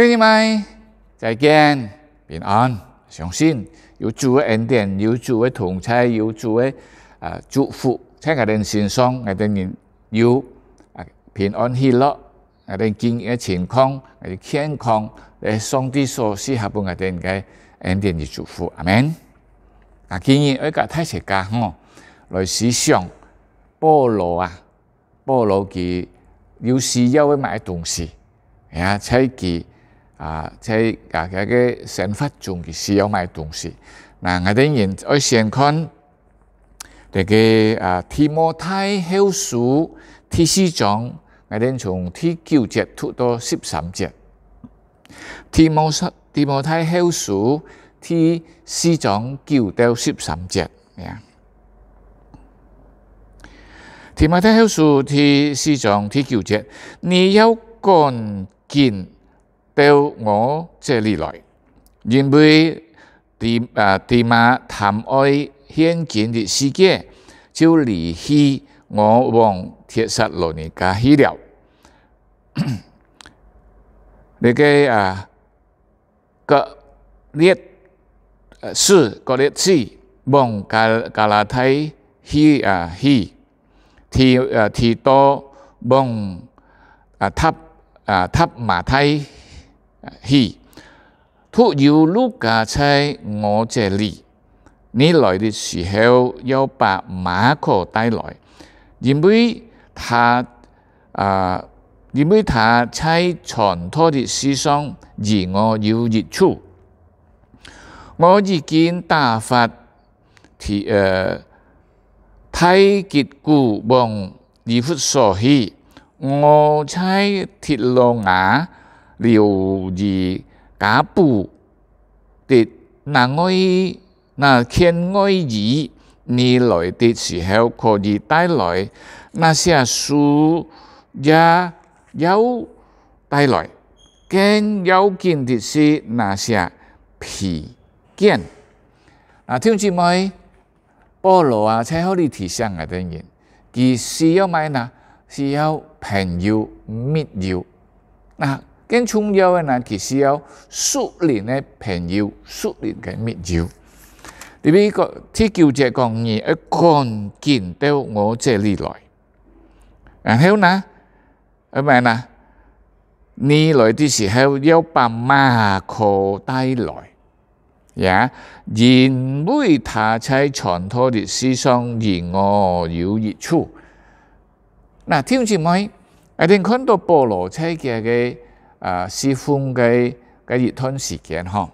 弟兄们，再见，平安，相信有主的恩典，有主的同在，有主的啊祝福，听阿弟兄们，弟兄们有啊平安喜乐，阿弟们经营健康，们健康，阿弟兄们上帝所赐下，给阿们的恩典与祝福，阿门。阿今日我甲太一格吼，来思想，保罗啊，保罗佢有需要的买东西，吓，睇佢。啊，即啊嘅嘅想法中嘅需要買東西。嗱，我哋人要先看呢個啊提摩太後書第四章，我哋從第九節讀到十三節。提摩提摩太後書第四章九到十三節。提摩太後書第四章第九節，你要趕緊。到我这里来，因为地啊地马谈爱现今的世界，就离去我往铁石罗尼加去了。那个啊，格列是格列斯往加加拉太去啊去，提啊提多往啊塔啊塔马太。是，突有路家在我这里，你来的时候要把马可带来，因为他啊、因为他在传托的世上而我有接触，我已经打发提呃太极古王李福所去，我猜铁路牙、六字家补的那愛那天愛語，你來的時候可以帶來那些書也有帶來，更要緊的是那些皮件。啊，聽住咪？保羅啊，才可以提醒我哋人，佢是要咩呢？是要朋友密友。啊，更重要的呢其实有苏联的朋友苏联的密友第一个提交这个你一看见到我这里来然后呢后面呢你来的时候要把马克带来呀因为他在传托的世上而我有一处那听起来一定看到菠萝车给给啊，師兄嘅嘅熱燙时间嗬，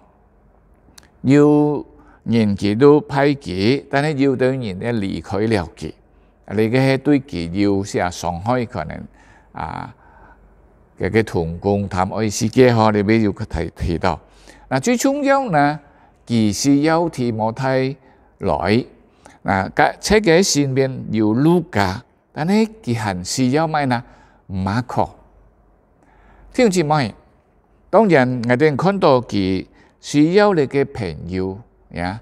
要年纪都批幾，但系要到人咧离开了佢，你嘅係对佢要先下傷害可能啊，嘅嘅同工谈爱師姐嗬，你咪有去提提到。那最重要呢，其實要提莫太来，那佢车佢身边要攞架，但系佢係需要咩呢？马可。先至咪，当然我哋看到佢是有嚟嘅朋友呀。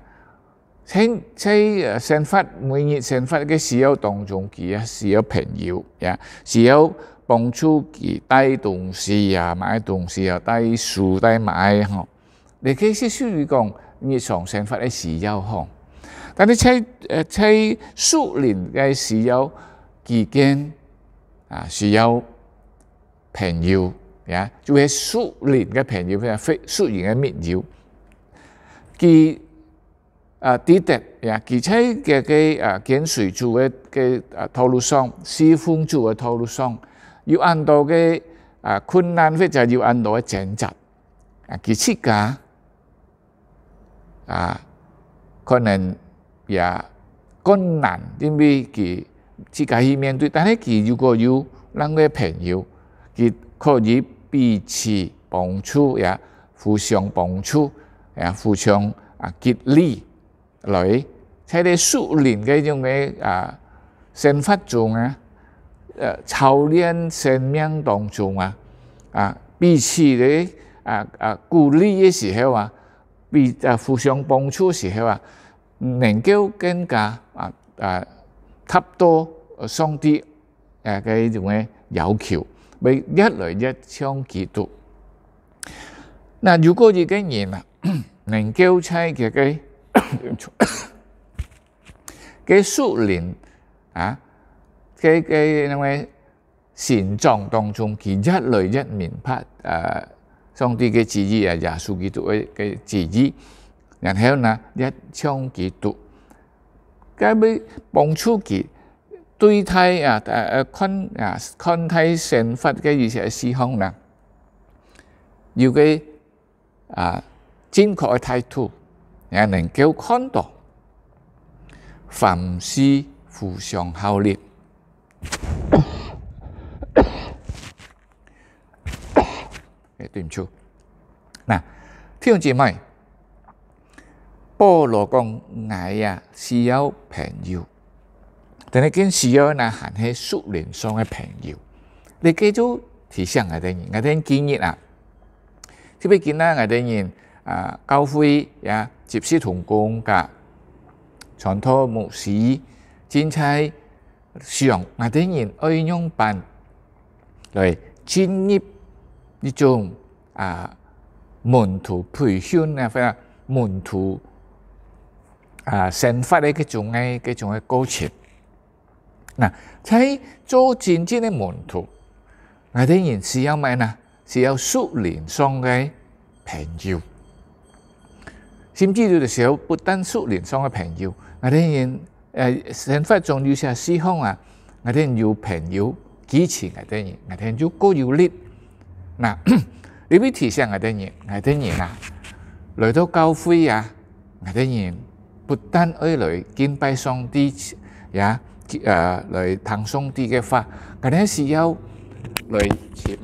喺喺生活每日生活嘅时候当中，佢啊是要朋友呀，是要帮助佢带东西啊、买东西啊、带書带買嚇。你可以是属于讲日常生活嘅时候嚇，但係呃在苏联嘅时候，佢间啊是要朋友。呀，就係樹林嘅朋友咧，非樹林嘅密友，佢啊啲的呀，而且嘅嘅啊建水柱嘅嘅啊道路上，施風柱嘅道路上，要按到嘅啊困難或者要按到嘅掙扎啊，其次噶啊，可能也困難，因為佢自己去面對，但係佢如果有兩個朋友，佢可以。彼此帮助也互相帮助也互相啊激励来。喺啲树林嘅种嘅啊生發中啊，呃操练生命当中啊，啊彼此嘅啊啊鼓励嘅時候啊，彼啊互相帮助时候啊，能够更加啊啊吸多上帝誒嘅种嘅要求。被一來一相結束。嗱，如果已經然啊，能交妻嘅嘅嘅熟練啊嘅嘅因為善狀當中，佢一來一面拍誒上帝嘅旨意啊，耶穌基督嘅嘅旨意，然後呢一相結束，佢咪幫助佢。對替啊誒誒坤啊坤替成佛嘅，而且係時空啦，要嘅啊正確嘅態度，也能夠看到凡事互相效力。誒對唔住，嗱，弟兄姊妹，保羅講愛啊是有朋友。但系今事要嗱，行熟人聯上嘅朋友，你记住提醒嘅等人，啲人見熱啊，知唔知見啦？啲人啊，交會啊，接識同工噶，傳托牧師、經差上，等人爱用辦来建立一種啊門徒培训啊，或者門徒啊成法嘅嗰種嘅嗰種嘅過程。嗱，喺做善事的门徒，我哋人是要咩呢？是要熟练雙嘅朋友。甚至有的时候，不但熟练雙嘅朋友，我哋人誒生活中有些希望啊！我哋有朋友支持我哋人，我哋就够有力。嗱，你 俾提醒我哋人，我哋人啊，来到教会啊，我哋人不單爱来敬拜上帝，呀～誒嚟騰鬆啲嘅花，嗱要来钱，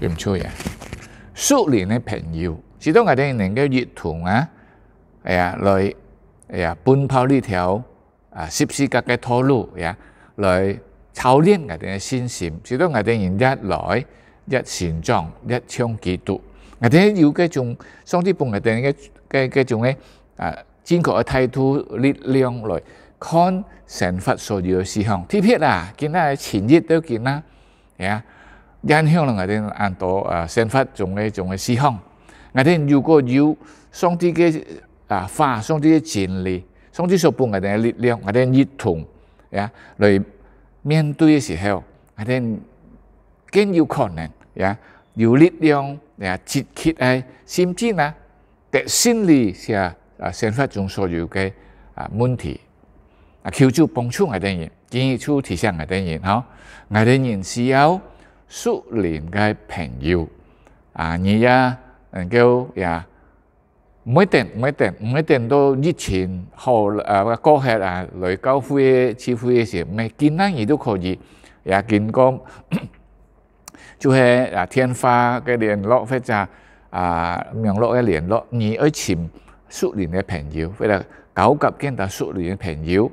亂咗嘅，梳理呢多我哋能够藥桶啊，来哎呀奔跑呢条啊十四格嘅道路呀，来操练我哋嘅身形，最多我哋人一来一船裝一枪幾多，我哋要嘅種松啲半我哋嘅嘅嘅種咧。啊，正確嘅態度、力量來看神法所有嘅事項。特別啊，今仔前日都見啦，呀，影響了我哋按到啊神法種嘅種嘅事項。我哋如果有上帝嘅啊法，上帝嘅真理，上帝所幫我哋嘅力量，我哋一同呀來面對嘅時候，我哋更有可能呀有力量呀積極嘅，甚至呢，得勝利是啊。啊，生活中所有嘅啊问题，啊求助帮助我啲人，建议出提上我啲人，嗬，我啲人需要熟練嘅朋友，啊，你呀，能叫呀，每天每天每天都以情後啊，过去啊，来高會嘅次會嘅時，咩簡單嘢都可以，也见过，就系啊天花嘅联络或者啊名络嘅联络，而爱前。熟齡嘅朋友，或者九級見到熟齡嘅朋友，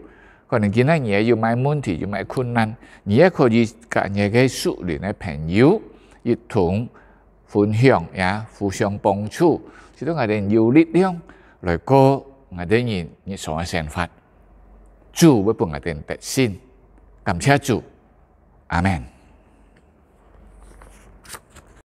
可能見到嘢要買問題要買困難，你也可以跟你嘅熟齡嘅朋友一同分享呀，互相幫助，使到我哋有力量嚟過我哋人日常嘅生活。主會幫我哋得勝，感謝主，阿門。